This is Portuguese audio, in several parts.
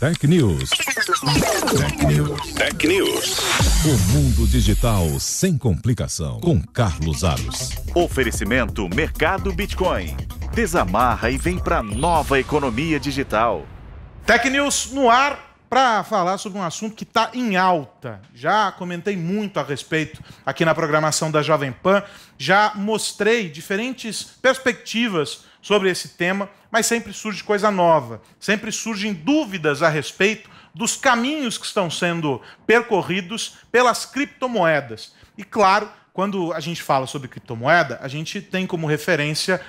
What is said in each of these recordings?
Tech News. Tech News. Tech News. O mundo digital sem complicação. Com Carlos Aros. Oferecimento Mercado Bitcoin. Desamarra e vem para nova economia digital. Tech News no ar para falar sobre um assunto que está em alta. Já comentei muito a respeito aqui na programação da Jovem Pan, já mostrei diferentes perspectivas sobre esse tema, mas sempre surge coisa nova, sempre surgem dúvidas a respeito dos caminhos que estão sendo percorridos pelas criptomoedas. E claro, quando a gente fala sobre criptomoeda, a gente tem como referência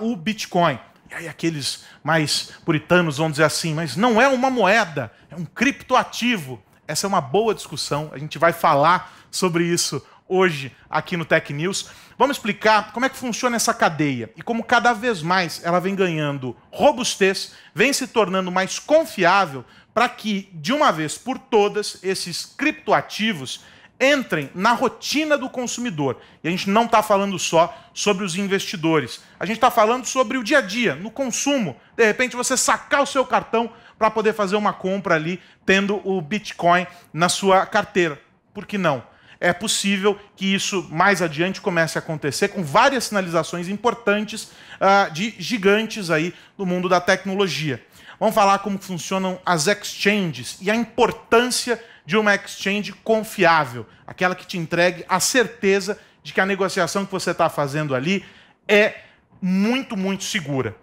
uh, o Bitcoin. E aí aqueles mais puritanos vão dizer assim, mas não é uma moeda, é um criptoativo. Essa é uma boa discussão, a gente vai falar sobre isso hoje aqui no Tech News. Vamos explicar como é que funciona essa cadeia e como cada vez mais ela vem ganhando robustez, vem se tornando mais confiável para que, de uma vez por todas, esses criptoativos entrem na rotina do consumidor. E a gente não está falando só sobre os investidores, a gente está falando sobre o dia a dia, no consumo. De repente, você sacar o seu cartão para poder fazer uma compra ali, tendo o Bitcoin na sua carteira. Por que não? é possível que isso mais adiante comece a acontecer com várias sinalizações importantes uh, de gigantes aí do mundo da tecnologia. Vamos falar como funcionam as exchanges e a importância de uma exchange confiável, aquela que te entregue a certeza de que a negociação que você está fazendo ali é muito, muito segura.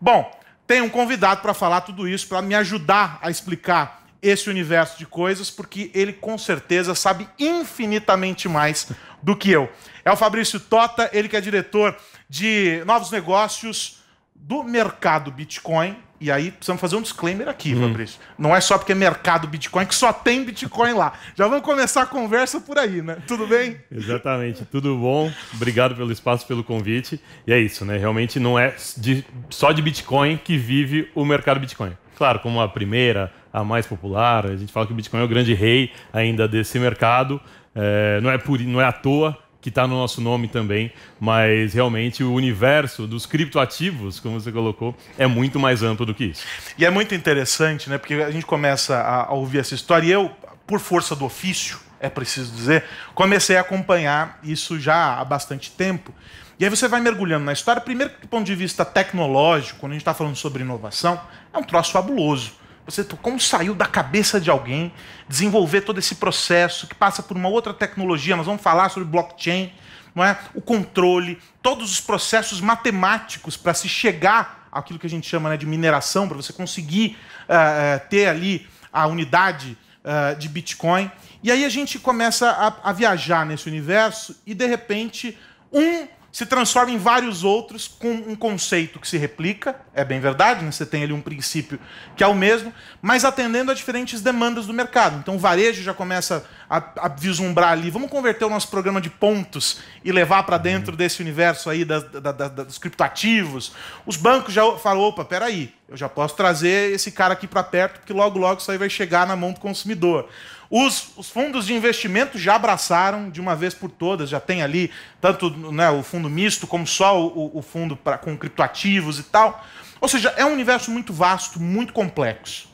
Bom, tenho um convidado para falar tudo isso, para me ajudar a explicar esse universo de coisas, porque ele com certeza sabe infinitamente mais do que eu. É o Fabrício Tota, ele que é diretor de novos negócios do mercado Bitcoin. E aí precisamos fazer um disclaimer aqui, hum. Fabrício. Não é só porque é mercado Bitcoin que só tem Bitcoin lá. Já vamos começar a conversa por aí, né? Tudo bem? Exatamente, tudo bom. Obrigado pelo espaço, pelo convite. E é isso, né? Realmente não é de, só de Bitcoin que vive o mercado Bitcoin. Claro, como a primeira, a mais popular. A gente fala que o Bitcoin é o grande rei ainda desse mercado. É, não, é por, não é à toa que está no nosso nome também, mas realmente o universo dos criptoativos, como você colocou, é muito mais amplo do que isso. E é muito interessante, né? Porque a gente começa a, a ouvir essa história e eu, por força do ofício, é preciso dizer, comecei a acompanhar isso já há bastante tempo. E aí você vai mergulhando na história, primeiro do ponto de vista tecnológico, quando a gente está falando sobre inovação, é um troço fabuloso você como saiu da cabeça de alguém desenvolver todo esse processo que passa por uma outra tecnologia? Nós vamos falar sobre blockchain, não é? O controle, todos os processos matemáticos para se chegar àquilo que a gente chama né, de mineração, para você conseguir uh, ter ali a unidade uh, de Bitcoin. E aí a gente começa a, a viajar nesse universo e de repente um se transforma em vários outros com um conceito que se replica, é bem verdade, né? você tem ali um princípio que é o mesmo, mas atendendo a diferentes demandas do mercado. Então o varejo já começa a, a vislumbrar ali, vamos converter o nosso programa de pontos e levar para dentro uhum. desse universo aí das, dos criptoativos. Os bancos já falam, opa, peraí, eu já posso trazer esse cara aqui para perto, porque logo logo isso aí vai chegar na mão do consumidor. Os, os, fundos de investimento já abraçaram de uma vez por todas, já tem ali tanto né, o fundo misto como só o, o fundo pra, com criptoativos e tal. Ou seja, é um universo muito vasto, muito complexo.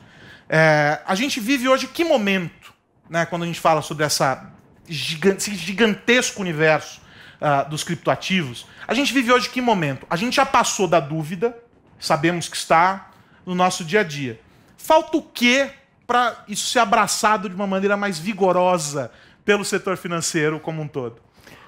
É, a gente vive hoje que momento, né, quando a gente fala sobre essa, esse gigantesco universo uh, dos criptoativos? A gente vive hoje que momento? A gente já passou da dúvida, sabemos que está no nosso dia a dia. Falta o que para isso ser abraçado de uma maneira mais vigorosa pelo setor financeiro como um todo?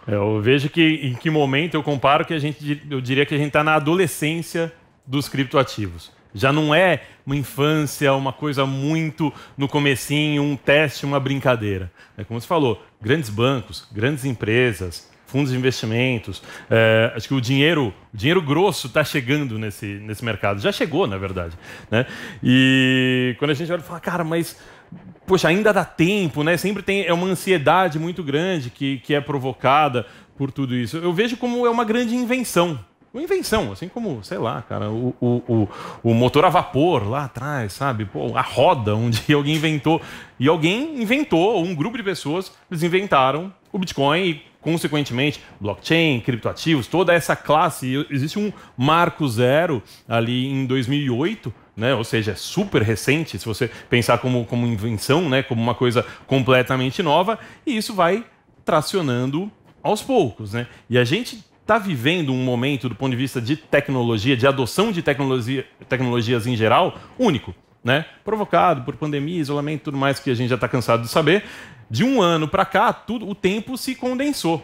É, eu vejo que em que momento eu comparo que a gente, eu diria que a gente está na adolescência dos criptoativos. Já não é uma infância, uma coisa muito no comecinho, um teste, uma brincadeira. É como você falou, grandes bancos, grandes empresas, fundos de investimentos. É, acho que o dinheiro, o dinheiro grosso está chegando nesse, nesse mercado. Já chegou, na verdade. Né? E quando a gente olha e fala, cara, mas poxa, ainda dá tempo, né? Sempre tem é uma ansiedade muito grande que, que é provocada por tudo isso. Eu vejo como é uma grande invenção. Uma invenção, assim como, sei lá, cara, o, o, o, o motor a vapor lá atrás, sabe? Pô, a roda, onde alguém inventou. E alguém inventou, um grupo de pessoas, eles inventaram o Bitcoin e, consequentemente, blockchain, criptoativos, toda essa classe. Existe um marco zero ali em 2008, né? Ou seja, é super recente, se você pensar como, como invenção, né? Como uma coisa completamente nova. E isso vai tracionando aos poucos, né? E a gente está vivendo um momento, do ponto de vista de tecnologia, de adoção de tecnologia, tecnologias em geral, único né, provocado por pandemia, isolamento e tudo mais que a gente já está cansado de saber, de um ano para cá, tudo, o tempo se condensou.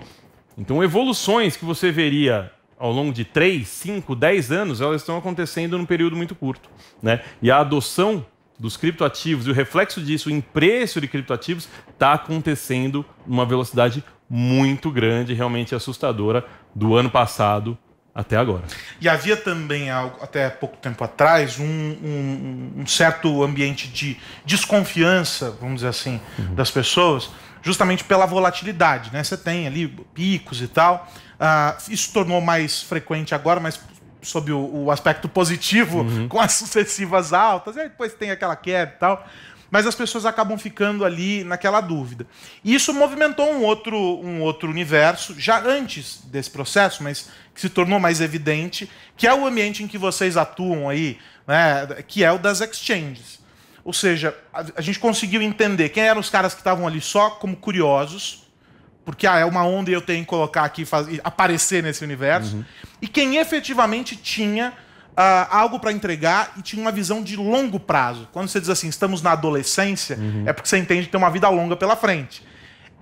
Então, evoluções que você veria ao longo de 3, 5, 10 anos, elas estão acontecendo num período muito curto. Né? E a adoção dos criptoativos e o reflexo disso em preço de criptoativos está acontecendo numa velocidade muito grande, realmente assustadora, do ano passado até agora. E havia também, algo, até pouco tempo atrás, um, um, um certo ambiente de desconfiança, vamos dizer assim, uhum. das pessoas, justamente pela volatilidade. Né? Você tem ali picos e tal. Uh, isso tornou mais frequente agora, mas sob o, o aspecto positivo, uhum. com as sucessivas altas, e aí depois tem aquela queda e tal mas as pessoas acabam ficando ali naquela dúvida. E isso movimentou um outro, um outro universo, já antes desse processo, mas que se tornou mais evidente, que é o ambiente em que vocês atuam aí, né, que é o das exchanges. Ou seja, a, a gente conseguiu entender quem eram os caras que estavam ali só como curiosos, porque ah, é uma onda e eu tenho que colocar aqui, faz, aparecer nesse universo, uhum. e quem efetivamente tinha Uh, algo para entregar e tinha uma visão de longo prazo. Quando você diz assim, estamos na adolescência, uhum. é porque você entende que tem uma vida longa pela frente.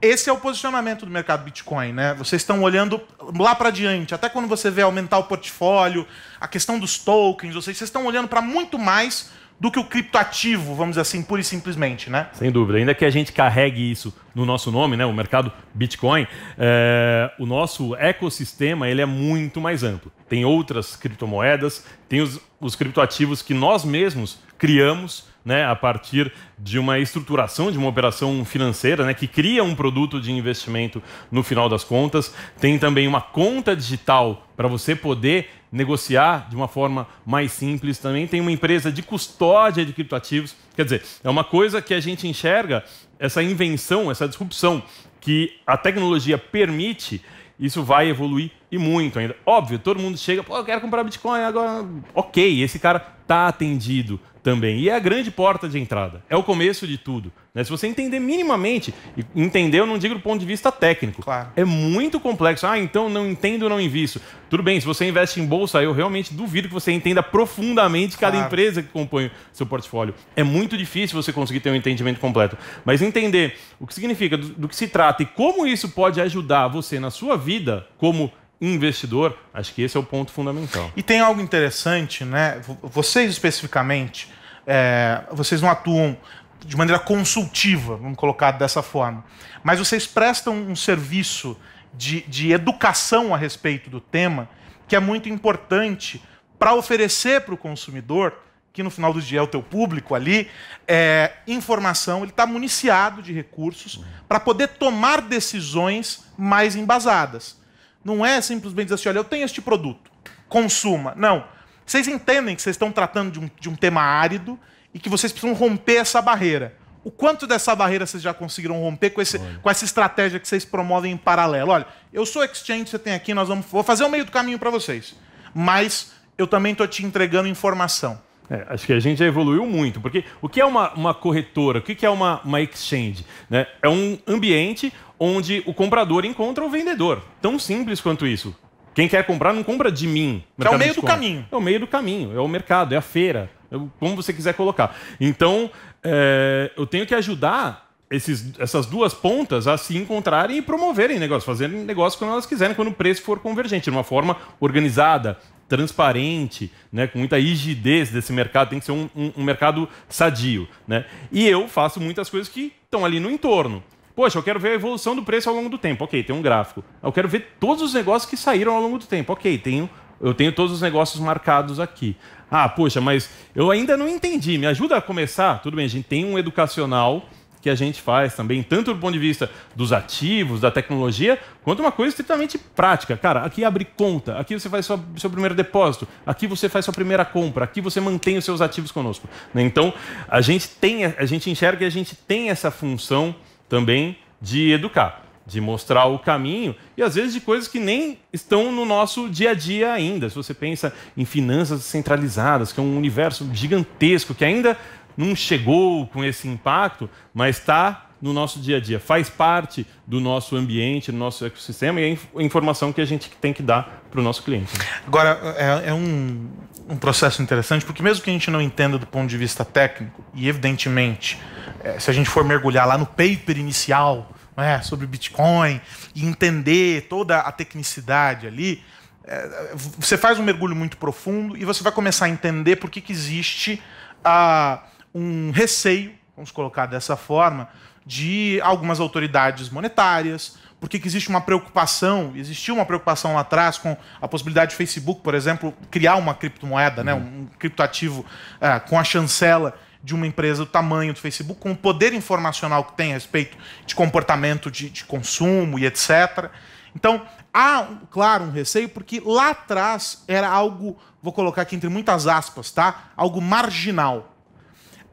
Esse é o posicionamento do mercado Bitcoin, né? Vocês estão olhando lá para diante, até quando você vê aumentar o portfólio, a questão dos tokens, vocês, vocês estão olhando para muito mais do que o criptoativo, vamos dizer assim, pura e simplesmente, né? Sem dúvida. Ainda que a gente carregue isso no nosso nome, né, o mercado Bitcoin, é, o nosso ecossistema ele é muito mais amplo. Tem outras criptomoedas, tem os, os criptoativos que nós mesmos criamos né, a partir de uma estruturação de uma operação financeira né, que cria um produto de investimento no final das contas. Tem também uma conta digital para você poder negociar de uma forma mais simples. Também tem uma empresa de custódia de criptoativos. Quer dizer, é uma coisa que a gente enxerga essa invenção, essa disrupção que a tecnologia permite, isso vai evoluir e muito ainda. Óbvio, todo mundo chega, pô, eu quero comprar Bitcoin agora. Ok, esse cara tá atendido também. E é a grande porta de entrada, é o começo de tudo. Né? Se você entender minimamente, e entender, eu não digo do ponto de vista técnico, claro. é muito complexo. Ah, então não entendo, não invisto. Tudo bem, se você investe em bolsa, eu realmente duvido que você entenda profundamente cada claro. empresa que compõe seu portfólio. É muito difícil você conseguir ter um entendimento completo. Mas entender o que significa, do, do que se trata e como isso pode ajudar você na sua vida como investidor, acho que esse é o ponto fundamental. E tem algo interessante, né? Vocês especificamente, é, vocês não atuam de maneira consultiva, vamos colocar dessa forma, mas vocês prestam um serviço de, de educação a respeito do tema que é muito importante para oferecer para o consumidor que no final do dia é o teu público ali, é, informação, ele está municiado de recursos para poder tomar decisões mais embasadas. Não é simplesmente dizer assim, olha, eu tenho este produto, consuma. Não. Vocês entendem que vocês estão tratando de um, de um tema árido e que vocês precisam romper essa barreira. O quanto dessa barreira vocês já conseguiram romper com, esse, com essa estratégia que vocês promovem em paralelo? Olha, eu sou exchange, você tem aqui, nós vamos vou fazer o meio do caminho para vocês. Mas eu também estou te entregando informação. É, acho que a gente já evoluiu muito, porque o que é uma, uma corretora, o que é uma, uma exchange? Né? É um ambiente onde o comprador encontra o vendedor. Tão simples quanto isso. Quem quer comprar não compra de mim. É o meio do caminho. É o meio do caminho, é o mercado, é a feira, é como você quiser colocar. Então, é, eu tenho que ajudar esses, essas duas pontas a se encontrarem e promoverem negócio, fazerem negócio quando elas quiserem, quando o preço for convergente, de uma forma organizada, transparente, né, com muita rigidez desse mercado, tem que ser um, um, um mercado sadio. Né? E eu faço muitas coisas que estão ali no entorno. Poxa, eu quero ver a evolução do preço ao longo do tempo. Ok, tem um gráfico. Eu quero ver todos os negócios que saíram ao longo do tempo. Ok, tenho, eu tenho todos os negócios marcados aqui. Ah, poxa, mas eu ainda não entendi. Me ajuda a começar? Tudo bem, a gente tem um educacional que a gente faz também, tanto do ponto de vista dos ativos, da tecnologia, quanto uma coisa estritamente prática. Cara, aqui abre conta, aqui você faz sua, seu primeiro depósito, aqui você faz sua primeira compra, aqui você mantém os seus ativos conosco. Então, a gente tem, a gente enxerga que a gente tem essa função também de educar, de mostrar o caminho e às vezes de coisas que nem estão no nosso dia a dia ainda. Se você pensa em finanças centralizadas, que é um universo gigantesco que ainda não chegou com esse impacto, mas está no nosso dia a dia, faz parte do nosso ambiente, do nosso ecossistema e é informação que a gente tem que dar para o nosso cliente. Agora, é, é um, um, processo interessante, porque mesmo que a gente não entenda do ponto de vista técnico, e evidentemente, é, se a gente for mergulhar lá no paper inicial né, sobre Bitcoin e entender toda a tecnicidade ali, é, você faz um mergulho muito profundo e você vai começar a entender por que, que existe a, ah, um receio, vamos colocar dessa forma, de algumas autoridades monetárias, por que existe uma preocupação, existia uma preocupação lá atrás com a possibilidade de Facebook, por exemplo, criar uma criptomoeda, né, uhum. né, um criptoativo uh, com a chancela de uma empresa do tamanho do Facebook, com o poder informacional que tem a respeito de comportamento de, de consumo e etc. Então, há, claro, um receio, porque lá atrás era algo, vou colocar aqui entre muitas aspas, tá? Algo marginal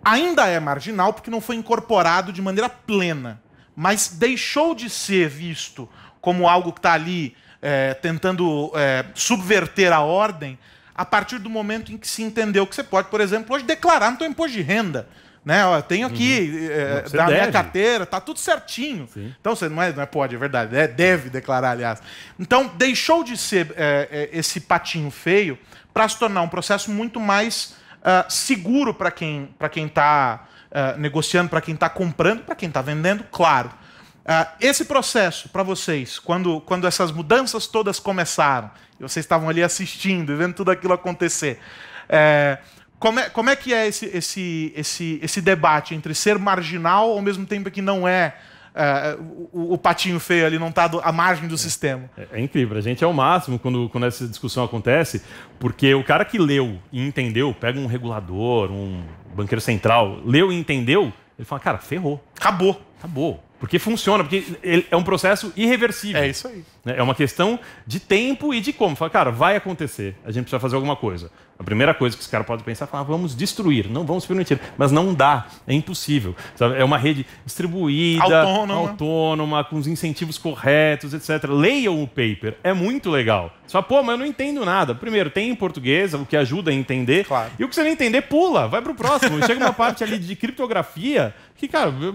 ainda é marginal porque não foi incorporado de maneira plena, mas deixou de ser visto como algo que está ali é, tentando é, subverter a ordem a partir do momento em que se entendeu que você pode, por exemplo, hoje declarar no seu imposto de renda. Né? tenho aqui uhum. é, é da deve. minha carteira, tá tudo certinho. Sim. Então você não é, não é pode, é verdade, é, deve declarar, aliás. Então deixou de ser é, é esse patinho feio para se tornar um processo muito mais ah, seguro para quem para quem está uh, ah, negociando, para quem está comprando, para quem está vendendo, claro. Uh, esse processo para vocês, quando, quando essas mudanças todas começaram, e vocês estavam ali assistindo e vendo tudo aquilo acontecer, é, como, é, como é que é esse, esse, esse, esse debate entre ser marginal ao mesmo tempo que não é uh, o, o, patinho feio ali não está à margem do é, sistema. É, é incrível, a gente é o máximo quando, quando essa discussão acontece, porque o cara que leu e entendeu, pega um regulador, um banqueiro central, leu e entendeu, ele fala, cara, ferrou. Acabou. Acabou. Porque funciona, porque é um processo irreversível. É isso aí. Né? É uma questão de tempo e de como. Fala, cara, vai acontecer, a gente precisa fazer alguma coisa. A primeira coisa que os caras podem pensar é falar, vamos destruir, não vamos permitir. Mas não dá, é impossível. Sabe? É uma rede distribuída, autônoma. autônoma, com os incentivos corretos, etc. Leiam o paper, é muito legal. Só pô, mas eu não entendo nada. Primeiro, tem em português, o que ajuda a entender. Claro. E o que você não entender, pula, vai para o próximo. Chega uma parte ali de criptografia que, cara, eu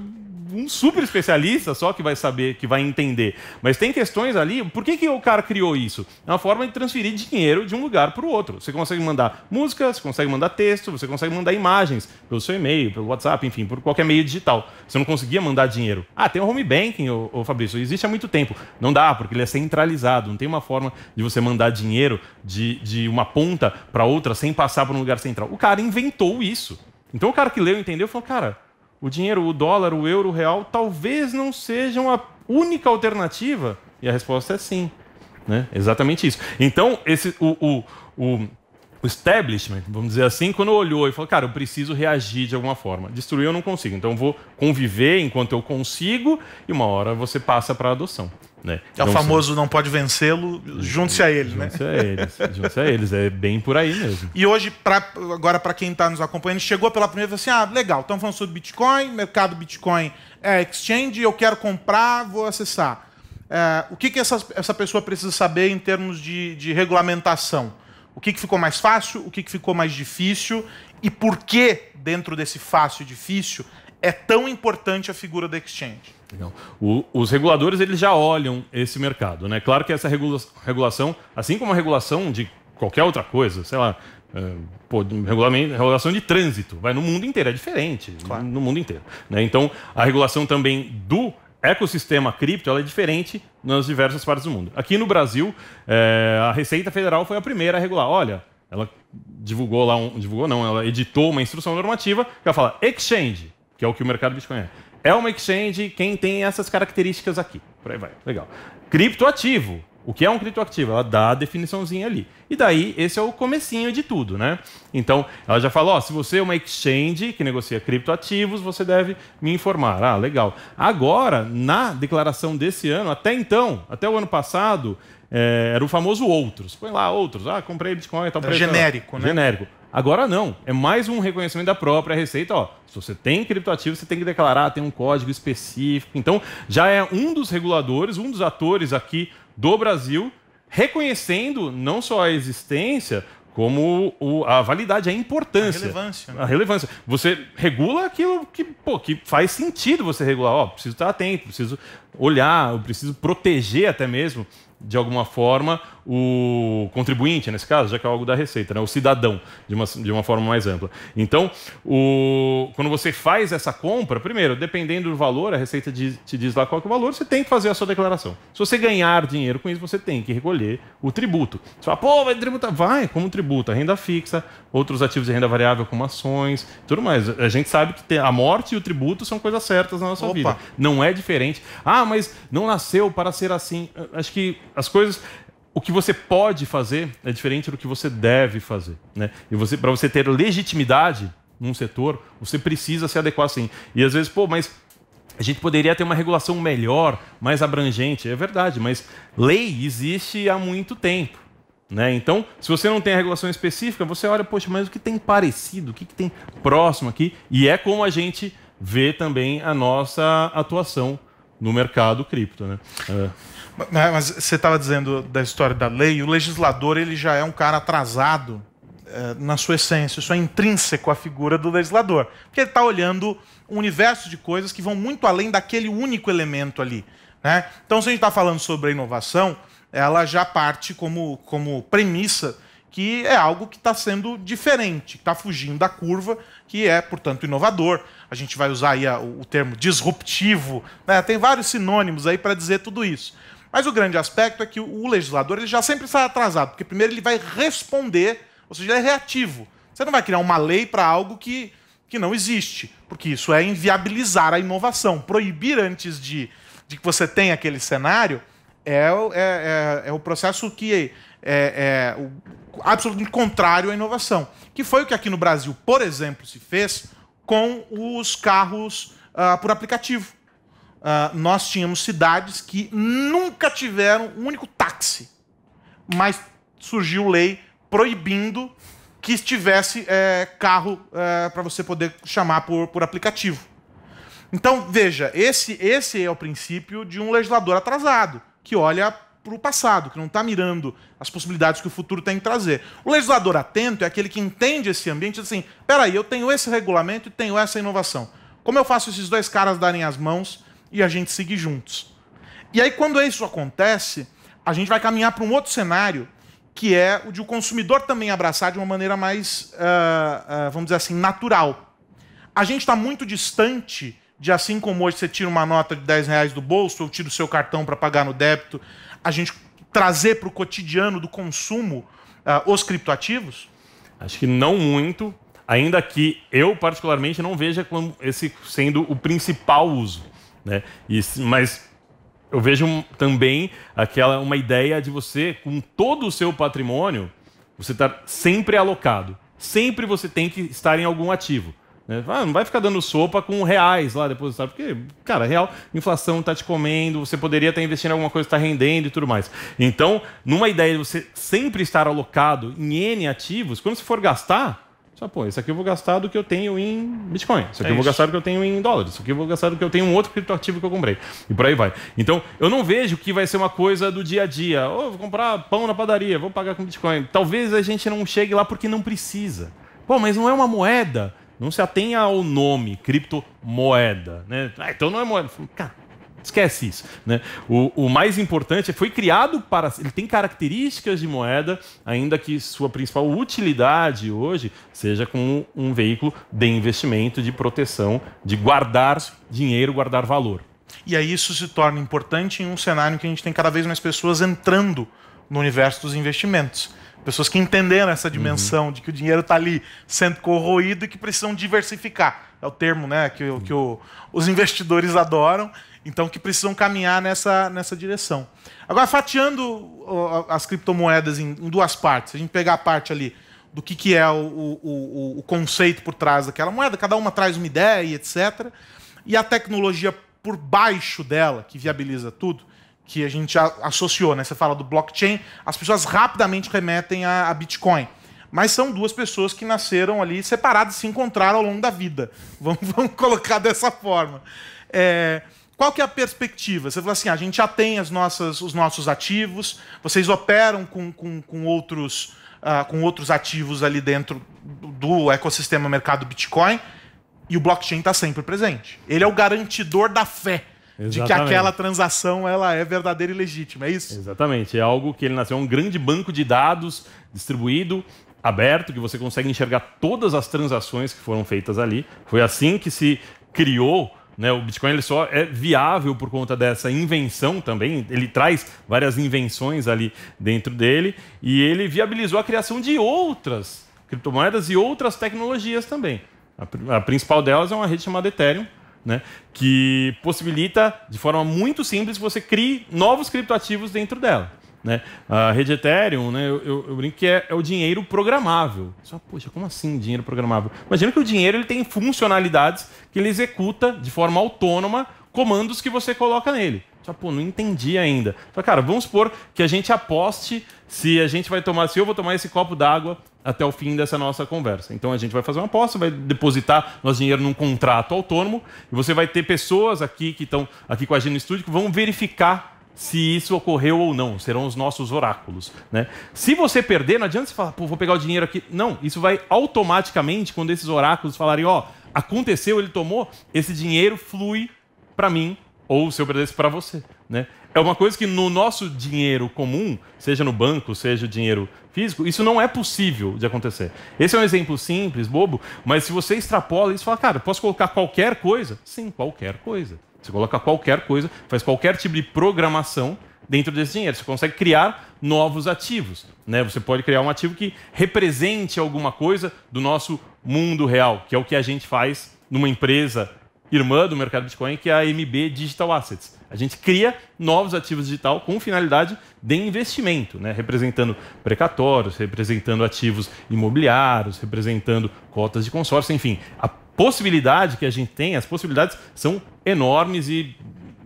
um super especialista só que vai saber, que vai entender. Mas tem questões ali, por que, que o cara criou isso? É uma forma de transferir dinheiro de um lugar para o outro. Você consegue mandar música, você consegue mandar texto, você consegue mandar imagens pelo seu e-mail, pelo WhatsApp, enfim, por qualquer meio digital. Você não conseguia mandar dinheiro. Ah, tem o home banking, ô, ô Fabrício, existe há muito tempo. Não dá, porque ele é centralizado, não tem uma forma de você mandar dinheiro de, de uma ponta para outra sem passar por um lugar central. O cara inventou isso. Então o cara que leu e entendeu falou, cara, o dinheiro, o dólar, o euro, o real, talvez não sejam a única alternativa? E a resposta é sim. Né? Exatamente isso. Então, esse, o, o, o o establishment, vamos dizer assim, quando olhou e falou, cara, eu preciso reagir de alguma forma. Destruir eu não consigo, então eu vou conviver enquanto eu consigo e uma hora você passa para a adoção. Né? É o então, assim, famoso não pode vencê-lo, junte-se a ele, né? junte-se né? A eles, junte-se a eles, é bem por aí mesmo. E hoje, pra, agora para quem está nos acompanhando, chegou pela primeira vez assim, ah, legal, estamos então falando sobre Bitcoin, mercado Bitcoin é exchange, eu quero comprar, vou acessar. É, o que, que essa, essa pessoa precisa saber em termos de, de regulamentação? O que, que ficou mais fácil, o que, que ficou mais difícil e por que, dentro desse fácil e difícil, é tão importante a figura da exchange. O, os reguladores eles já olham esse mercado, né? Claro que essa regula regulação, assim como a regulação de qualquer outra coisa, sei lá, é, pô, regulação de trânsito, vai no mundo inteiro, é diferente claro. no mundo inteiro. Né? Então, a regulação também do ecossistema cripto é diferente nas diversas partes do mundo. Aqui no Brasil, é, a Receita Federal foi a primeira a regular. Olha, ela divulgou lá, um, divulgou não, ela editou uma instrução normativa que ela fala exchange, que é o que o mercado Bitcoin é. É uma exchange quem tem essas características aqui. Por aí vai, legal. Criptoativo, o que é um criptoativo? Ela dá a definiçãozinha ali. E daí, esse é o comecinho de tudo, né? Então, ela já falou: se você é uma exchange que negocia criptoativos, você deve me informar. Ah, legal. Agora, na declaração desse ano, até então, até o ano passado, é, era o famoso outros. Põe lá, outros. Ah, comprei Bitcoin e É genérico, né? Genérico. Agora não. É mais um reconhecimento da própria Receita. Ó, se você tem criptoativo, você tem que declarar, tem um código específico. Então, já é um dos reguladores, um dos atores aqui do Brasil, reconhecendo não só a existência, como o, a validade, a importância. A relevância. Né? A relevância. Você regula aquilo que, pô, que faz sentido você regular. Ó, oh, preciso estar atento, preciso olhar, eu preciso proteger até mesmo, de alguma forma, o contribuinte, nesse caso, já que é algo da Receita, né? o cidadão, de uma, de uma forma mais ampla. Então, o, quando você faz essa compra, primeiro, dependendo do valor, a Receita diz, te diz lá qual é o valor, você tem que fazer a sua declaração. Se você ganhar dinheiro com isso, você tem que recolher o tributo. Você fala, pô, vai tributar? Vai, como tributa? Renda fixa, outros ativos de renda variável, como ações, tudo mais. A gente sabe que a morte e o tributo são coisas certas na nossa Opa. vida. Não é diferente. Ah, mas não nasceu para ser assim. Acho que as coisas o que você pode fazer é diferente do que você deve fazer. Né? E você, para você ter legitimidade num setor, você precisa se adequar sim. E às vezes, pô, mas a gente poderia ter uma regulação melhor, mais abrangente. É verdade, mas lei existe há muito tempo. Né? Então, se você não tem a regulação específica, você olha, poxa, mas o que tem parecido? O que, que tem próximo aqui? E é como a gente vê também a nossa atuação no mercado cripto. Né? É. Né, mas você estava dizendo da história da lei, o legislador ele já é um cara atrasado eh, na sua essência, isso é intrínseco à figura do legislador. Porque ele está olhando um universo de coisas que vão muito além daquele único elemento ali. Né? Então, se a gente está falando sobre a inovação, ela já parte como, como premissa que é algo que está sendo diferente, que está fugindo da curva, que é, portanto, inovador. A gente vai usar aí o termo disruptivo, né? tem vários sinônimos aí para dizer tudo isso. Mas o grande aspecto é que o legislador ele já sempre está atrasado, porque primeiro ele vai responder, ou seja, ele é reativo. Você não vai criar uma lei para algo que, que não existe, porque isso é inviabilizar a inovação. Proibir antes de, de que você tenha aquele cenário é, é, é, é o processo que é, é, é o, absolutamente contrário à inovação. Que foi o que aqui no Brasil, por exemplo, se fez com os carros uh, por aplicativo. Uh, nós tínhamos cidades que nunca tiveram um único táxi, mas surgiu lei proibindo que estivesse é, carro é, para você poder chamar por, por aplicativo. Então, veja, esse, esse é o princípio de um legislador atrasado, que olha para o passado, que não está mirando as possibilidades que o futuro tem que trazer. O legislador atento é aquele que entende esse ambiente e diz assim: peraí, eu tenho esse regulamento e tenho essa inovação. Como eu faço esses dois caras darem as mãos e a gente seguir juntos. E aí, quando isso acontece, a gente vai caminhar para um outro cenário, que é o de o consumidor também abraçar de uma maneira mais, uh, uh, vamos dizer assim, natural. A gente está muito distante de assim como hoje você tira uma nota de 10 reais do bolso ou tira o seu cartão para pagar no débito, a gente trazer para o cotidiano do consumo uh, os criptoativos? Acho que não muito, ainda que eu particularmente não veja esse sendo o principal uso. Né? E, mas eu vejo também aquela uma ideia de você, com todo o seu patrimônio, você estar tá sempre alocado. Sempre você tem que estar em algum ativo. Né? Ah, não vai ficar dando sopa com reais lá depositado, porque, cara, real, inflação está te comendo, você poderia estar investindo em alguma coisa que está rendendo e tudo mais. Então, numa ideia de você sempre estar alocado em N ativos, quando você for gastar, só, pô, isso aqui eu vou gastar do que eu tenho em Bitcoin, isso aqui é eu vou gastar do que eu tenho em dólares, isso aqui eu vou gastar do que eu tenho em um outro criptoativo que eu comprei. E por aí vai. Então, eu não vejo que vai ser uma coisa do dia a dia. Ou oh, vou comprar pão na padaria, vou pagar com Bitcoin. Talvez a gente não chegue lá porque não precisa. Pô, mas não é uma moeda. Não se atenha ao nome, criptomoeda, né? Ah, então não é moeda. Cara, Esquece isso. Né? O, o, mais importante é foi criado para. Ele tem características de moeda, ainda que sua principal utilidade hoje seja como um veículo de investimento, de proteção, de guardar dinheiro, guardar valor. E aí isso se torna importante em um cenário em que a gente tem cada vez mais pessoas entrando no universo dos investimentos. Pessoas que entenderam essa uhum. dimensão uhum. de que o dinheiro está ali sendo corroído e que precisam diversificar. É o termo né, que, que o, os investidores adoram, então que precisam caminhar nessa, nessa direção. Agora, fatiando as criptomoedas em, em duas partes, a gente pegar a parte ali do que, que é o, o, o conceito por trás daquela moeda, cada uma traz uma ideia, etc. E a tecnologia por baixo dela, que viabiliza tudo, que a gente associou, né? Você fala do blockchain, as pessoas rapidamente remetem a, a Bitcoin. Mas são duas pessoas que nasceram ali separadas, se encontraram ao longo da vida. Vamos, vamos colocar dessa forma. É, qual que é a perspectiva? Você fala assim, ah, a gente já tem as nossas, os nossos ativos, vocês operam com, com, com outros, uh, com outros ativos ali dentro do ecossistema mercado Bitcoin, e o blockchain está sempre presente. Ele é o garantidor da fé Exatamente. de que aquela transação ela é verdadeira e legítima, é isso? Exatamente. É algo que ele nasceu um grande banco de dados distribuído, aberto, que você consegue enxergar todas as transações que foram feitas ali. Foi assim que se criou né, o Bitcoin ele só é viável por conta dessa invenção também. Ele traz várias invenções ali dentro dele e ele viabilizou a criação de outras criptomoedas e outras tecnologias também. A, a principal delas é uma rede chamada Ethereum, né? que possibilita, de forma muito simples, você crie novos criptoativos dentro dela. Né? A rede Ethereum, né? eu, eu, eu brinco que é, é, o dinheiro programável. Só, poxa, como assim dinheiro programável? Imagina que o dinheiro ele tem funcionalidades que ele executa de forma autônoma comandos que você coloca nele. Só, pô, não entendi ainda. Só, cara, vamos supor que a gente aposte se a gente vai tomar, se eu vou tomar esse copo d'água até o fim dessa nossa conversa. Então a gente vai fazer uma aposta, vai depositar nosso dinheiro num contrato autônomo e você vai ter pessoas aqui que estão aqui com a gente no estúdio que vão verificar se isso ocorreu ou não. Serão os nossos oráculos. Né? Se você perder, não adianta você falar, pô, vou pegar o dinheiro aqui. Não, isso vai automaticamente, quando esses oráculos falarem, ó, oh, aconteceu, ele tomou, esse dinheiro flui para mim ou o seu preço para você. Né? É uma coisa que no nosso dinheiro comum, seja no banco, seja o dinheiro físico, isso não é possível de acontecer. Esse é um exemplo simples, bobo, mas se você extrapola isso e fala, cara, posso colocar qualquer coisa? Sim, qualquer coisa. Você coloca qualquer coisa, faz qualquer tipo de programação dentro desse dinheiro. Você consegue criar novos ativos. Né? Você pode criar um ativo que represente alguma coisa do nosso mundo real, que é o que a gente faz numa empresa irmã do mercado Bitcoin, que é a MB Digital Assets. A gente cria novos ativos digital com finalidade de investimento, né? representando precatórios, representando ativos imobiliários, representando cotas de consórcio, enfim. A possibilidade que a gente tem, as possibilidades são enormes e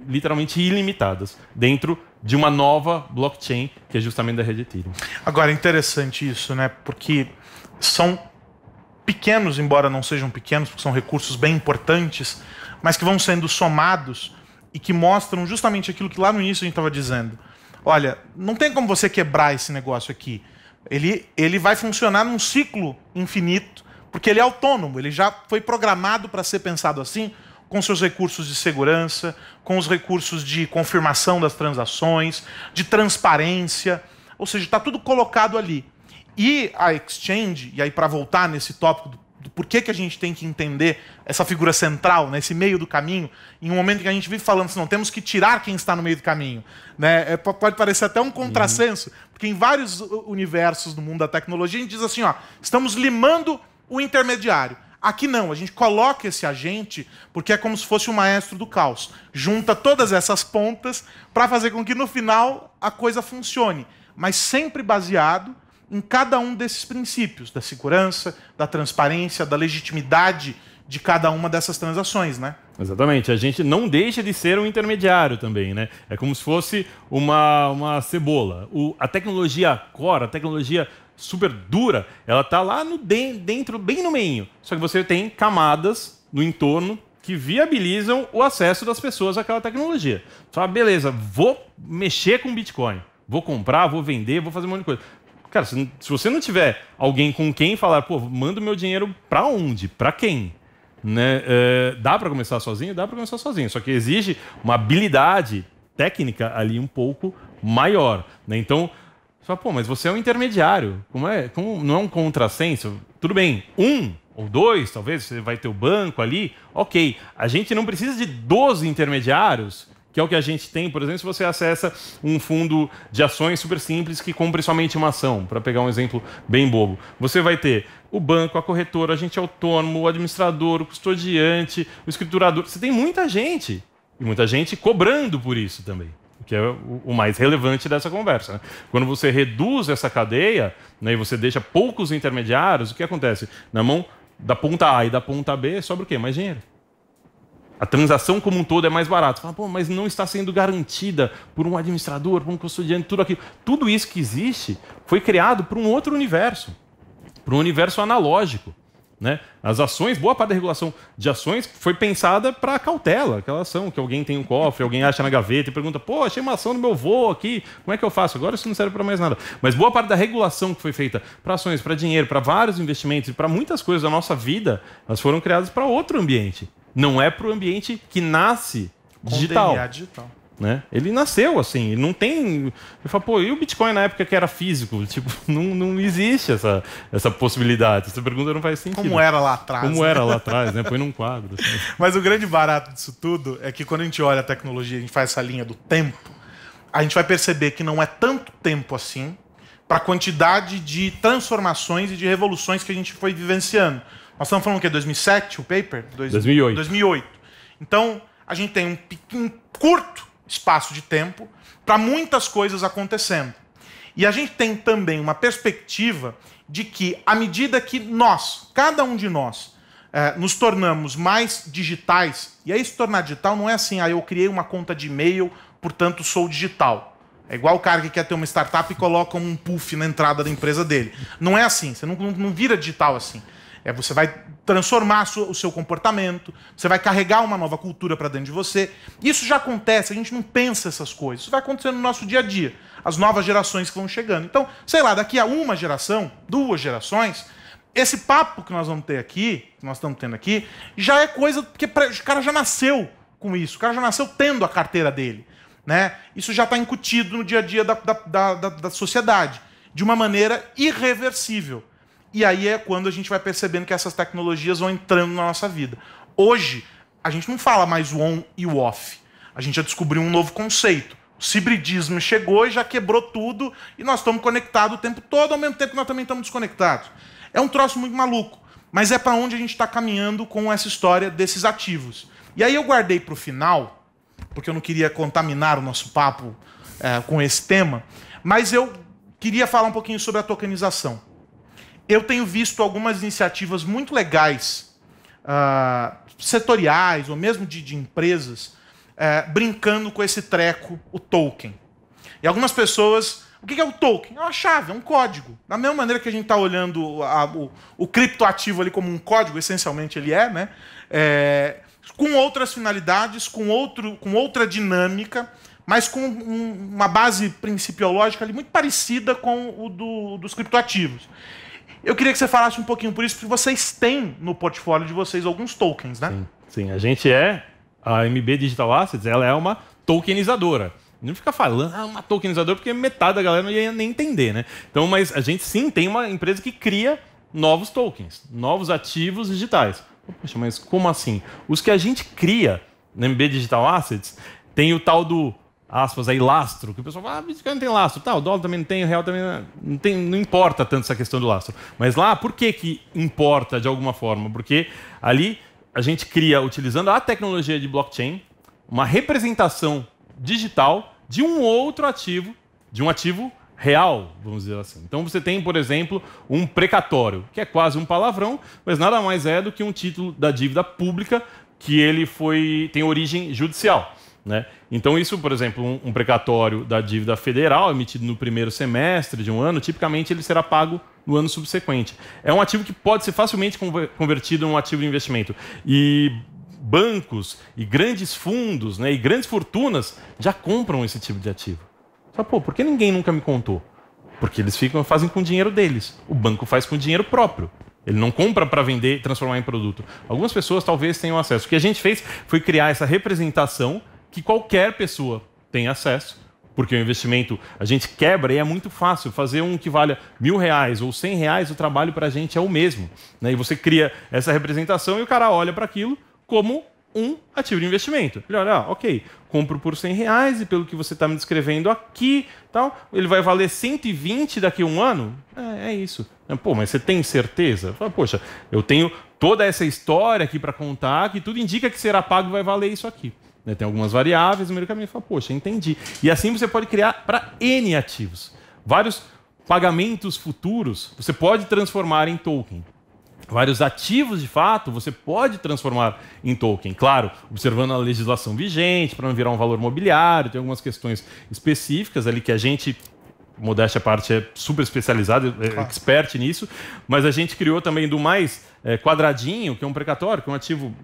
literalmente ilimitadas dentro de uma nova blockchain, que é justamente da rede Ethereum. Agora, é interessante isso, né? Porque são pequenos, embora não sejam pequenos, porque são recursos bem importantes, mas que vão sendo somados e que mostram justamente aquilo que lá no início a gente estava dizendo. Olha, não tem como você quebrar esse negócio aqui. Ele, ele vai funcionar num ciclo infinito, porque ele é autônomo, ele já foi programado para ser pensado assim, com seus recursos de segurança, com os recursos de confirmação das transações, de transparência. Ou seja, está tudo colocado ali. E a exchange, e aí para voltar nesse tópico do, do porquê que a gente tem que entender essa figura central, né, esse meio do caminho, em um momento que a gente vive falando assim, não, temos que tirar quem está no meio do caminho. Né? É, pode parecer até um contrassenso, uhum. porque em vários universos do mundo da tecnologia a gente diz assim, ó, estamos limando o intermediário. Aqui não, a gente coloca esse agente porque é como se fosse o maestro do caos. Junta todas essas pontas para fazer com que no final a coisa funcione, mas sempre baseado em cada um desses princípios, da segurança, da transparência, da legitimidade de cada uma dessas transações, né? Exatamente. A gente não deixa de ser um intermediário também, né? É como se fosse uma, uma cebola. O, a tecnologia core, a tecnologia super dura, ela tá lá no de, dentro, bem no meio. Só que você tem camadas no entorno que viabilizam o acesso das pessoas àquela tecnologia. Só, beleza, vou mexer com Bitcoin. Vou comprar, vou vender, vou fazer um monte de coisa. Cara, se, se você não tiver alguém com quem falar, pô, manda o meu dinheiro para onde? Para quem? Né? É, dá para começar sozinho? Dá para começar sozinho. Só que exige uma habilidade técnica ali um pouco maior. Né? Então, você fala, pô, mas você é um intermediário. Como é? Como não é um contrassenso? Tudo bem, um ou dois, talvez, você vai ter o banco ali, ok. A gente não precisa de 12 intermediários que é o que a gente tem, por exemplo, se você acessa um fundo de ações super simples que compre somente uma ação, para pegar um exemplo bem bobo. Você vai ter o banco, a corretora, a gente autônomo, o administrador, o custodiante, o escriturador. Você tem muita gente. E muita gente cobrando por isso também que é o mais relevante dessa conversa. Né? Quando você reduz essa cadeia né, e você deixa poucos intermediários, o que acontece? Na mão da ponta A e da ponta B sobra o quê? Mais dinheiro. A transação como um todo é mais barata. Você fala, Pô, mas não está sendo garantida por um administrador, por um custodiante, tudo aquilo. Tudo isso que existe foi criado para um outro universo, para um universo analógico. Né? As ações, boa parte da regulação de ações foi pensada para cautela, aquela ação que alguém tem um cofre, alguém acha na gaveta e pergunta: pô, achei uma ação do meu voo aqui, como é que eu faço? Agora isso não serve para mais nada. Mas boa parte da regulação que foi feita para ações, para dinheiro, para vários investimentos e para muitas coisas da nossa vida, elas foram criadas para outro ambiente não é para o ambiente que nasce digital. DNA digital. Né? Ele nasceu assim, não tem. Eu falo, pô, e o Bitcoin na época que era físico? Tipo, não, não existe essa, essa possibilidade. Essa pergunta não faz sentido. Como era lá atrás. Como era né? lá atrás, né? Põe num quadro. Assim. Mas o grande barato disso tudo é que quando a gente olha a tecnologia, a gente faz essa linha do tempo, a gente vai perceber que não é tanto tempo assim para a quantidade de transformações e de revoluções que a gente foi vivenciando. Nós estamos falando o quê? 2007, o paper? 2008. 2008. Então, a gente tem um, um curto espaço de tempo para muitas coisas acontecendo. E a gente tem também uma perspectiva de que, à medida que nós, cada um de nós, é, nos tornamos mais digitais, e aí se tornar digital não é assim, ah, eu criei uma conta de e-mail, portanto sou digital. É igual o cara que quer ter uma startup e coloca um puff na entrada da empresa dele. Não é assim, você não, não, não vira digital assim. É, você vai transformar o seu comportamento, você vai carregar uma nova cultura para dentro de você. Isso já acontece, a gente não pensa essas coisas. Isso vai acontecendo no nosso dia a dia, as novas gerações que vão chegando. Então, sei lá, daqui a uma geração, duas gerações, esse papo que nós vamos ter aqui, que nós estamos tendo aqui, já é coisa que o cara já nasceu com isso, o cara já nasceu tendo a carteira dele. Né? Isso já está incutido no dia a dia da, da, da, da sociedade, de uma maneira irreversível. E aí é quando a gente vai percebendo que essas tecnologias vão entrando na nossa vida. Hoje, a gente não fala mais o on e o off. A gente já descobriu um novo conceito. O cibridismo chegou e já quebrou tudo, e nós estamos conectados o tempo todo, ao mesmo tempo que nós também estamos desconectados. É um troço muito maluco, mas é para onde a gente está caminhando com essa história desses ativos. E aí eu guardei para o final, porque eu não queria contaminar o nosso papo é, com esse tema, mas eu queria falar um pouquinho sobre a tokenização eu tenho visto algumas iniciativas muito legais, uh, setoriais ou mesmo de, de empresas, uh, brincando com esse treco, o token. E algumas pessoas. O que é o token? É uma chave, é um código. Da mesma maneira que a gente está olhando a, o, o criptoativo ali como um código, essencialmente ele é, né? É, com outras finalidades, com, outro, com outra dinâmica, mas com um, uma base principiológica ali muito parecida com o do, dos criptoativos. Eu queria que você falasse um pouquinho por isso, porque vocês têm no portfólio de vocês alguns tokens, né? Sim, sim. a gente é, a MB Digital Assets, ela é uma tokenizadora. Não fica falando, ah, uma tokenizadora, porque metade da galera não ia nem entender, né? Então, mas a gente sim tem uma empresa que cria novos tokens, novos ativos digitais. Poxa, mas como assim? Os que a gente cria na MB Digital Assets tem o tal do aspas aí, lastro, que o pessoal fala, ah, Bitcoin não tem lastro. Tá, o dólar também não tem, o real também é, não tem, não importa tanto essa questão do lastro. Mas lá, por que que importa de alguma forma? Porque ali a gente cria, utilizando a tecnologia de blockchain, uma representação digital de um outro ativo, de um ativo real, vamos dizer assim. Então você tem, por exemplo, um precatório, que é quase um palavrão, mas nada mais é do que um título da dívida pública que ele foi tem origem judicial. Né? Então, isso, por exemplo, um, um, precatório da dívida federal emitido no primeiro semestre de um ano, tipicamente ele será pago no ano subsequente. É um ativo que pode ser facilmente convertido em um ativo de investimento. E bancos e grandes fundos né, e grandes fortunas já compram esse tipo de ativo. Só, pô, por que ninguém nunca me contou? Porque eles ficam fazem com o dinheiro deles. O banco faz com o dinheiro próprio. Ele não compra para vender e transformar em produto. Algumas pessoas talvez tenham acesso. O que a gente fez foi criar essa representação que qualquer pessoa tem acesso, porque o é investimento a gente quebra e é muito fácil. Fazer um que valha mil reais ou cem reais, o trabalho para a gente é o mesmo. Né? E você cria essa representação e o cara olha para aquilo como um ativo de investimento. Ele olha, ah, ok, compro por 100 reais e pelo que você está me descrevendo aqui, tal, ele vai valer 120 daqui a um ano? É, é isso. Pô, mas você tem certeza? Fala, Poxa, eu tenho toda essa história aqui para contar que tudo indica que será pago e vai valer isso aqui. Né? Tem algumas variáveis, o meio do caminho fala, poxa, entendi. E assim você pode criar para N ativos. Vários pagamentos futuros você pode transformar em token. Vários ativos de fato você pode transformar em token. Claro, observando a legislação vigente, para não virar um valor mobiliário, tem algumas questões específicas ali que a gente modéstia à parte, é super especializado, é claro. expert nisso, mas a gente criou também do mais é, quadradinho, que é um precatório, que é um ativo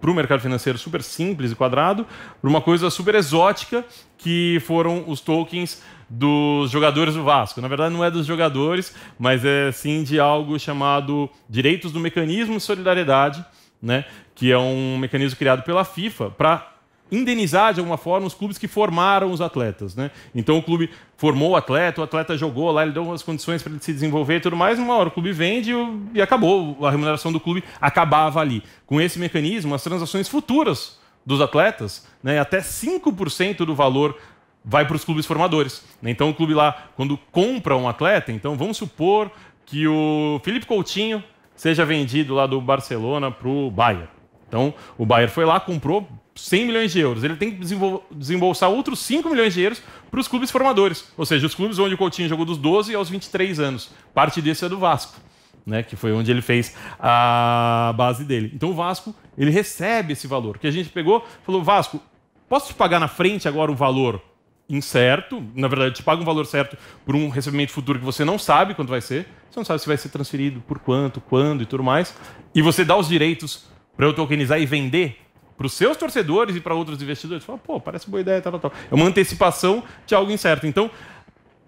para o mercado financeiro super simples e quadrado, para uma coisa super exótica, que foram os tokens dos jogadores do Vasco. Na verdade, não é dos jogadores, mas é sim de algo chamado Direitos do Mecanismo de Solidariedade, né? que é um mecanismo criado pela FIFA para indenizar de alguma forma os clubes que formaram os atletas, né? Então o clube formou o atleta, o atleta jogou lá, ele deu as condições para ele se desenvolver e tudo mais, uma hora o clube vende e acabou, a remuneração do clube acabava ali. Com esse mecanismo, as transações futuras dos atletas, né, até 5% do valor vai para os clubes formadores. Né? Então o clube lá, quando compra um atleta, então vamos supor que o Felipe Coutinho seja vendido lá do Barcelona para o Bayern. Então o Bayern foi lá, comprou 100 milhões de euros. Ele tem que desembolsar outros 5 milhões de euros para os clubes formadores. Ou seja, os clubes onde o Coutinho jogou dos 12 aos 23 anos. Parte desse é do Vasco. Né, que foi onde ele fez a base dele. Então o Vasco ele recebe esse valor que a gente pegou, falou Vasco, posso te pagar na frente agora o valor incerto, na verdade te paga um valor certo por um recebimento futuro que você não sabe quanto vai ser, você não sabe se vai ser transferido por quanto, quando e tudo mais, e você dá os direitos para eu tokenizar e vender para os seus torcedores e para outros investidores. Fala, pô, parece boa ideia, tal, tal. tal, É uma antecipação de algo incerto. Então,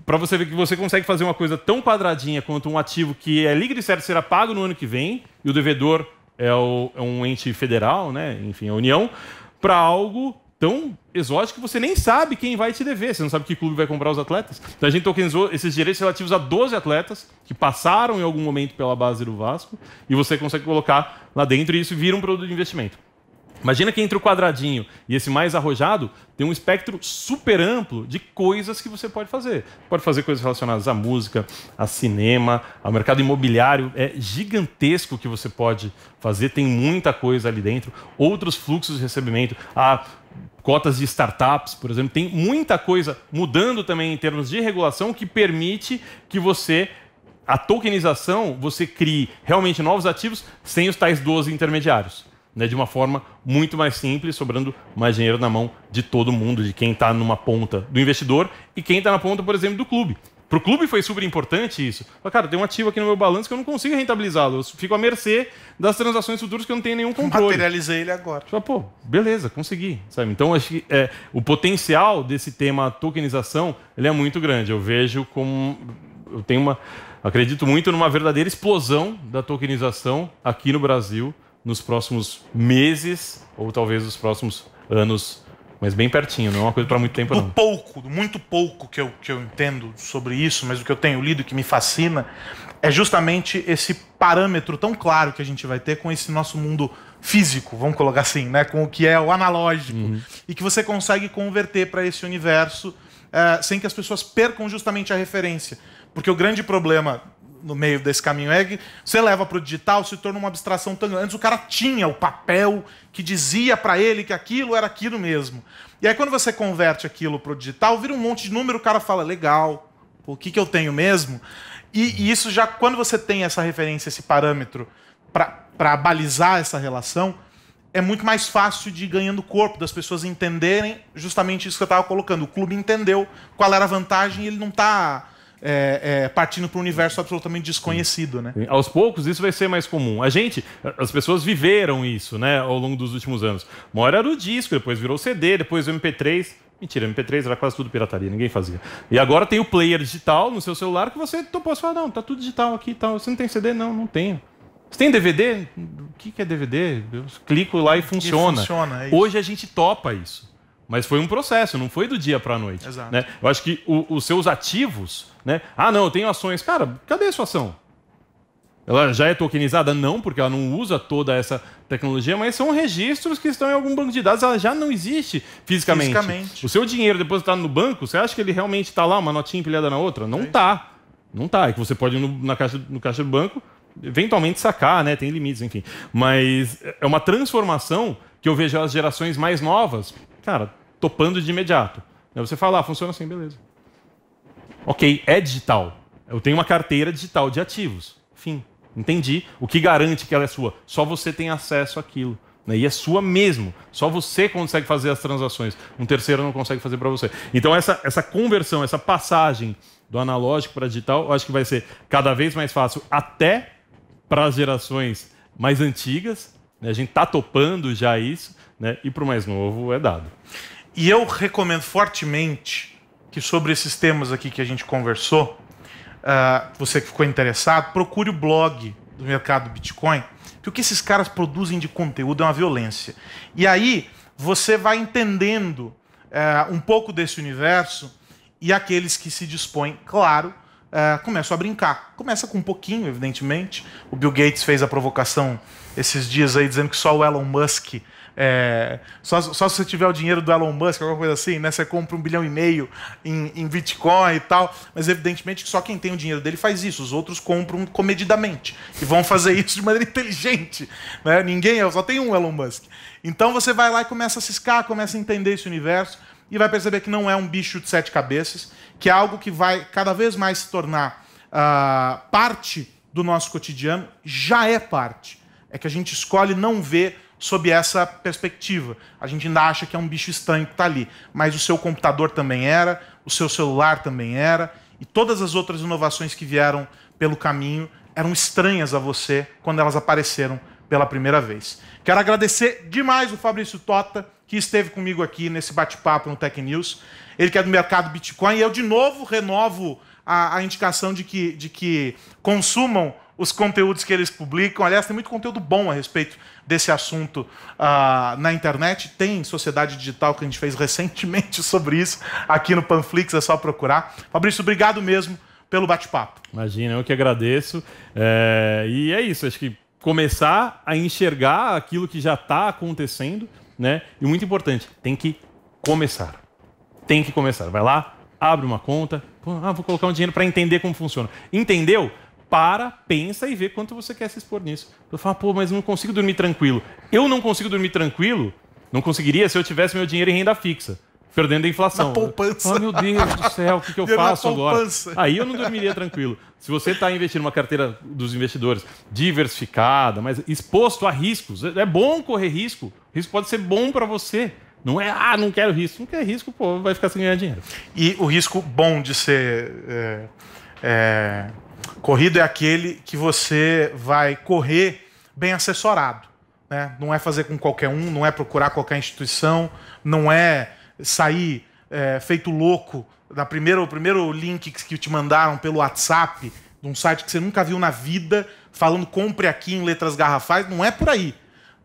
para você ver que você consegue fazer uma coisa tão quadradinha quanto um ativo que é líquido e certo será pago no ano que vem, e o devedor é, o, é um ente federal, né? enfim, a União, para algo tão exótico que você nem sabe quem vai te dever, você não sabe que clube vai comprar os atletas. Então a gente tokenizou esses direitos relativos a 12 atletas que passaram em algum momento pela base do Vasco e você consegue colocar lá dentro e isso vira um produto de investimento. Imagina que entre o quadradinho e esse mais arrojado tem um espectro super amplo de coisas que você pode fazer. Pode fazer coisas relacionadas à música, a cinema, ao mercado imobiliário. É gigantesco o que você pode fazer, tem muita coisa ali dentro. Outros fluxos de recebimento, há cotas de startups, por exemplo. Tem muita coisa mudando também em termos de regulação que permite que você a tokenização, você crie realmente novos ativos sem os tais 12 intermediários né, de uma forma muito mais simples, sobrando mais dinheiro na mão de todo mundo, de quem está numa ponta do investidor e quem está na ponta, por exemplo, do clube. Para o clube foi super importante isso. Fala, cara, tem um ativo aqui no meu balanço que eu não consigo rentabilizá-lo. Eu fico à mercê das transações futuras que eu não tenho nenhum controle. Materializei ele agora. Fala, tipo, pô, beleza, consegui. Sabe? Então, acho que é, o potencial desse tema tokenização ele é muito grande. Eu vejo como. Eu tenho uma. Acredito muito numa verdadeira explosão da tokenização aqui no Brasil nos próximos meses ou talvez nos próximos anos, mas bem pertinho, não é uma coisa para muito tempo do não. pouco, do muito pouco que eu, que eu entendo sobre isso, mas o que eu tenho lido que me fascina é justamente esse parâmetro tão claro que a gente vai ter com esse nosso mundo físico, vamos colocar assim, né, com o que é o analógico uhum. e que você consegue converter para esse universo uh, sem que as pessoas percam justamente a referência, porque o grande problema no meio desse caminho é que você leva para o digital, se torna uma abstração tão grande. Antes o cara tinha o papel que dizia para ele que aquilo era aquilo mesmo. E aí quando você converte aquilo para o digital, vira um monte de número, o cara fala, legal, o que, que eu tenho mesmo? E, e isso já, quando você tem essa referência, esse parâmetro para balizar essa relação, é muito mais fácil de ir ganhando corpo, das pessoas entenderem justamente isso que eu estava colocando. O clube entendeu qual era a vantagem e ele não está é, é, partindo para um universo absolutamente desconhecido, né? Aos poucos isso vai ser mais comum. A gente, as pessoas viveram isso, né, ao longo dos últimos anos. Uma hora era o disco, depois virou o CD, depois o MP3. Mentira, MP3 era quase tudo pirataria, ninguém fazia. E agora tem o player digital no seu celular que você topou e fala, não, tá tudo digital aqui e tal. Você não tem CD? Não, não tenho. Você tem DVD? O que é DVD? Eu clico lá e funciona. E funciona é Hoje a gente topa isso. Mas foi um processo, não foi do dia para a noite. Exato. Né? Eu acho que o, os seus ativos né? Ah, não, eu tenho ações. Cara, cadê a sua ação? Ela já é tokenizada? Não, porque ela não usa toda essa tecnologia, mas são registros que estão em algum banco de dados, ela já não existe fisicamente. fisicamente. O seu dinheiro depositado no banco, você acha que ele realmente está lá, uma notinha empilhada na outra? Não está. É. Não está. É que você pode ir no, na caixa, no caixa do banco, eventualmente sacar, né? Tem limites, enfim. Mas é uma transformação que eu vejo as gerações mais novas, cara, topando de imediato. você fala, ah, funciona assim, beleza. Ok, é digital. Eu tenho uma carteira digital de ativos. Fim. Entendi. O que garante que ela é sua? Só você tem acesso àquilo. Né? E é sua mesmo. Só você consegue fazer as transações. Um terceiro não consegue fazer para você. Então, essa, essa conversão, essa passagem do analógico para digital, eu acho que vai ser cada vez mais fácil, até para as gerações mais antigas. Né? A gente está topando já isso. Né? E para o mais novo é dado. E eu recomendo fortemente que sobre esses temas aqui que a gente conversou, uh, você que ficou interessado, procure o blog do mercado Bitcoin, porque o que esses caras produzem de conteúdo é uma violência. E aí você vai entendendo uh, um pouco desse universo e aqueles que se dispõem, claro, uh, começam a brincar. Começa com um pouquinho, evidentemente. O Bill Gates fez a provocação esses dias aí dizendo que só o Elon Musk é, só, só se você tiver o dinheiro do Elon Musk, alguma coisa assim, né? Você compra um bilhão e meio em, em Bitcoin e tal. Mas evidentemente que só quem tem o dinheiro dele faz isso. Os outros compram comedidamente e vão fazer isso de maneira inteligente. Né? Ninguém, só tem um Elon Musk. Então você vai lá e começa a ciscar, começa a entender esse universo e vai perceber que não é um bicho de sete cabeças, que é algo que vai cada vez mais se tornar uh, parte do nosso cotidiano, já é parte. É que a gente escolhe não ver sob essa perspectiva. A gente ainda acha que é um bicho estranho que está ali, mas o seu computador também era, o seu celular também era, e todas as outras inovações que vieram pelo caminho eram estranhas a você quando elas apareceram pela primeira vez. Quero agradecer demais o Fabrício Tota, que esteve comigo aqui nesse bate-papo no Tech News. Ele que é do mercado Bitcoin, e eu de novo renovo a, a indicação de que, de que consumam os conteúdos que eles publicam. Aliás, tem muito conteúdo bom a respeito desse assunto uh, na internet. Tem Sociedade Digital que a gente fez recentemente sobre isso aqui no Panflix, é só procurar. Fabrício, obrigado mesmo pelo bate-papo. Imagina, eu que agradeço. É... E é isso, acho que começar a enxergar aquilo que já está acontecendo, né? E muito importante, tem que começar. Tem que começar. Vai lá, abre uma conta, ah, vou colocar um dinheiro para entender como funciona. Entendeu? para, pensa e vê quanto você quer se expor nisso. Eu falo, pô, mas não consigo dormir tranquilo. Eu não consigo dormir tranquilo, não conseguiria se eu tivesse meu dinheiro em renda fixa, perdendo a inflação. Na poupança. Oh, meu Deus do céu, o que, que eu faço agora? Aí eu não dormiria tranquilo. Se você está investindo uma carteira dos investidores diversificada, mas exposto a riscos, é, é bom correr risco. O risco pode ser bom para você. Não é, ah, não quero risco. Não quer risco, pô, vai ficar sem ganhar dinheiro. E o risco bom de ser. É, é Corrido é aquele que você vai correr bem assessorado. Né? Não é fazer com qualquer um, não é procurar qualquer instituição, não é sair é, feito louco da primeira, o primeiro link que te mandaram pelo WhatsApp, de um site que você nunca viu na vida, falando compre aqui em letras garrafais, não é por aí.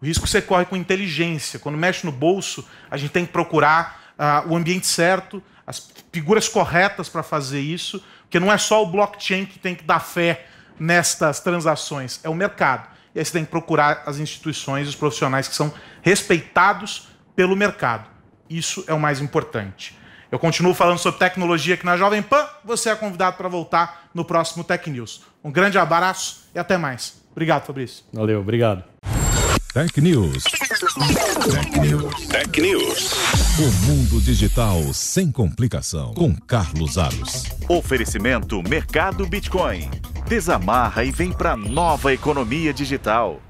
O risco você corre com inteligência. Quando mexe no bolso, a gente tem que procurar uh, o ambiente certo, as figuras corretas para fazer isso porque não é só o blockchain que tem que dar fé nestas transações, é o mercado. E aí você tem que procurar as instituições, os profissionais que são respeitados pelo mercado. Isso é o mais importante. Eu continuo falando sobre tecnologia aqui na Jovem Pan. Você é convidado para voltar no próximo Tech News. Um grande abraço e até mais. Obrigado, Fabrício. Valeu, obrigado. Tech News. Tech News. Tech News. O mundo digital sem complicação. Com Carlos Aros. Oferecimento Mercado Bitcoin. Desamarra e vem para nova economia digital.